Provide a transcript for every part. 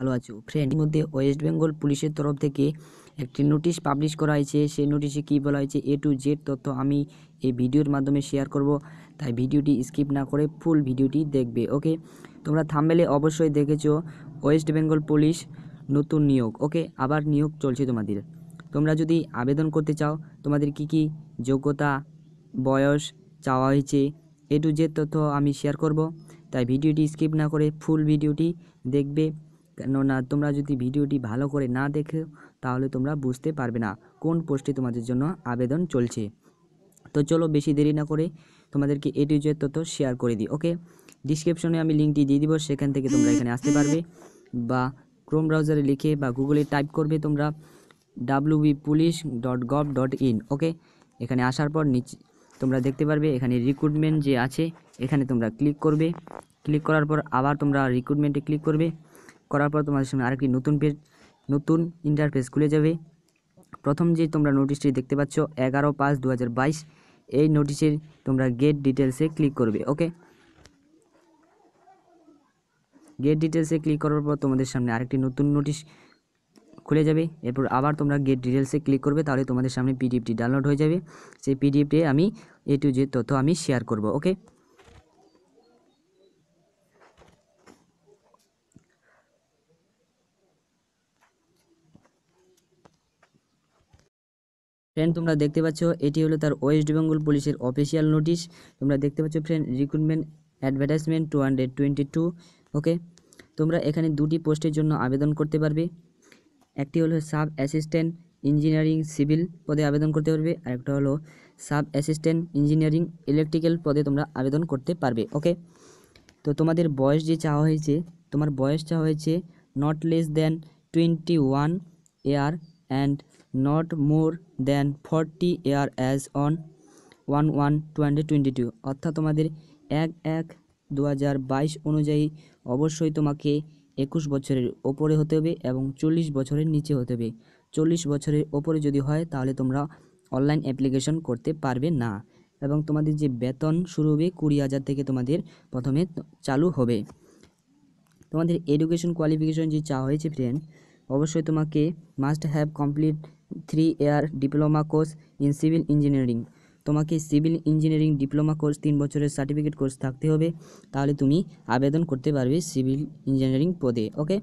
ভালো আছো ফ্রেন্ড মধ্যে ওয়েস্ট বেঙ্গল পুলিশের তরফ থেকে একটি নোটিশ পাবলিশ করা হয়েছে সেই নোটিশে কি বলা হয়েছে এ টু জেড তথ্য আমি এই ভিডিওর মাধ্যমে শেয়ার করব তাই ভিডিওটি স্কিপ না করে ফুল ভিডিওটি দেখবে ওকে তোমরা থামবেলে অবশ্যই দেখেছো ওয়েস্ট বেঙ্গল পুলিশ নতুন নিয়োগ ওকে আবার নিয়োগ চলছে তোমাদের তোমরা যদি আবেদন করতে চাও তোমাদের কি কি যোগ্যতা বয়স চাওয়া হয়েছে এ টু জেড তথ্য আমি শেয়ার করব তাই ভিডিওটি স্কিপ না করে ফুল ভিডিওটি দেখবে কেননা তোমরা যদি ভিডিওটি ভালো করে না দেখো তাহলে তোমরা বুঝতে পারবে না কোন পোস্টে তোমাদের জন্য আবেদন চলছে তো চলো বেশি দেরি না করে তোমাদেরকে এ টু জেড তথ্য শেয়ার করে দিই ওকে ডিসক্রিপশনে আমি লিঙ্কটি দিয়ে দিব সেখান থেকে তোমরা এখানে আসতে পারবে বা ক্রোম ব্রাউজারে লিখে বা গুগলে টাইপ করবে তোমরা WB police dot gov dot in okay এখানে আসার পর নিচে তোমরা দেখতে পারবে এখানে রিক্রুটমেন্ট যে আছে এখানে তোমরা ক্লিক করবে ক্লিক করার পর আবার তোমরা রিক্রুটমেন্টে ক্লিক করবে করার পর তোমাদের সামনে আরেকটি নতুন পেজ নতুন ইন্টারফেস খুলে যাবে প্রথম যে তোমরা নোটিশটি দেখতে পাচ্ছ এগারো পাঁচ দু এই নোটিশের তোমরা গেট ডিটেলসে ক্লিক করবে ওকে গেট ডিটেলসে ক্লিক করার পর তোমাদের সামনে আরেকটি নতুন নোটিশ খুলে যাবে এরপর আবার তোমরা গেট ডিটেলসে ক্লিক করবে তাহলে তোমাদের সামনে পিডিএফটি ডাউনলোড হয়ে যাবে সেই পিডিএফটি আমি এ টু জে তথ্য আমি শেয়ার করব ওকে ফ্রেন্ড তোমরা দেখতে পাচ্ছ এটি হলো তার ওয়েস্ট বেঙ্গল পুলিশের অফিসিয়াল নোটিশ তোমরা দেখতে পাচ্ছ friend recruitment advertisement two hundred twenty two okay তোমরা এখানে দুটি পোস্টের জন্য আবেদন করতে পারবে একটি হলো সাব অ্যাসিস্ট্যান্ট ইঞ্জিনিয়ারিং সিভিল পদে আবেদন করতে পারবে আর একটা হলো সাব অ্যাসিস্ট্যান্ট ইঞ্জিনিয়ারিং ইলেকট্রিক্যাল পদে তোমরা আবেদন করতে পারবে ওকে তো তোমাদের বয়স যে চাওয়া হয়েছে তোমার বয়স চাওয়া হয়েছে not less than twenty one year and not more than 40 year as on 1 1 2022 অর্থাৎ তোমাদের এক এক দু অনুযায়ী অবশ্যই তোমাকে একুশ বছরের ওপরে হতে হবে এবং চল্লিশ বছরের নিচে হতে হবে চল্লিশ বছরের ওপরে যদি হয় তাহলে তোমরা অনলাইন অ্যাপ্লিকেশন করতে পারবে না এবং তোমাদের যে বেতন শুরু হবে কুড়ি হাজার থেকে তোমাদের প্রথমে চালু হবে তোমাদের এডুকেশন কোয়ালিফিকেশন যে চা হয়েছে ফ্রেন্ড অবশ্যই তোমাকে must have complete three year diploma course in civil engineering তোমাকে সিভিল ইঞ্জিনিয়ারিং ডিপ্লোমা কোর্স তিন বছরের সার্টিফিকেট কোর্স থাকতে হবে তাহলে তুমি আবেদন করতে পারবে সিভিল ইঞ্জিনিয়ারিং পদে ওকে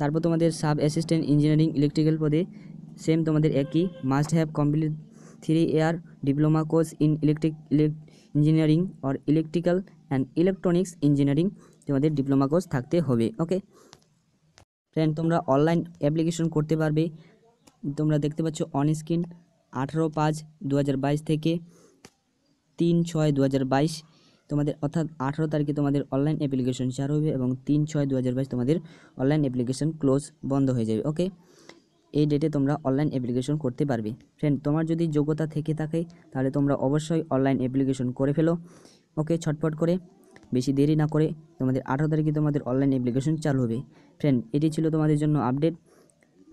তারপর তোমাদের সাব অ্যাসিস্ট্যান্ট ইঞ্জিনিয়ারিং ইলেকট্রিক্যাল পদে সেম তোমাদের একই must have complete three year diploma course in electric engineering or electrical and electronics engineering তোমাদের ডিপ্লোমা কোর্স থাকতে হবে ওকে ফ্রেন্ড তোমরা অনলাইন অ্যাপ্লিকেশন করতে পারবে তোমরা দেখতে পাচ্ছ অন স্ক্রিন আঠারো পাঁচ দু থেকে তিন ছয় দু তোমাদের অর্থাৎ আঠারো তারিখে তোমাদের অনলাইন অ্যাপ্লিকেশন শেয়ার হবে এবং তিন ছয় দু তোমাদের অনলাইন অ্যাপ্লিকেশন ক্লোজ বন্ধ হয়ে যাবে ওকে এই ডেটে তোমরা অনলাইন অ্যাপ্লিকেশন করতে পারবে ফ্রেন্ড তোমার যদি যোগ্যতা থেকে থাকে তাহলে তোমরা অবশ্যই অনলাইন অ্যাপ্লিকেশন করে ফেলো ওকে ছটফট করে বেশি দেরি না করে তোমাদের আঠারো তারিখে তোমাদের অনলাইন অ্যাপ্লিকেশন চালু হবে ফ্রেন্ড এটি ছিল তোমাদের জন্য আপডেট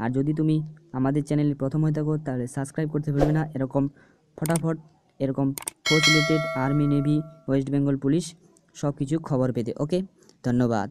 আর যদি তুমি আমাদের চ্যানেলে প্রথম হয়ে থাকো তাহলে সাবস্ক্রাইব করতে ভুলবে না এরকম ফটাফট এরকম force related army navy West Bengal police সব কিছু খবর পেতে ওকে ধন্যবাদ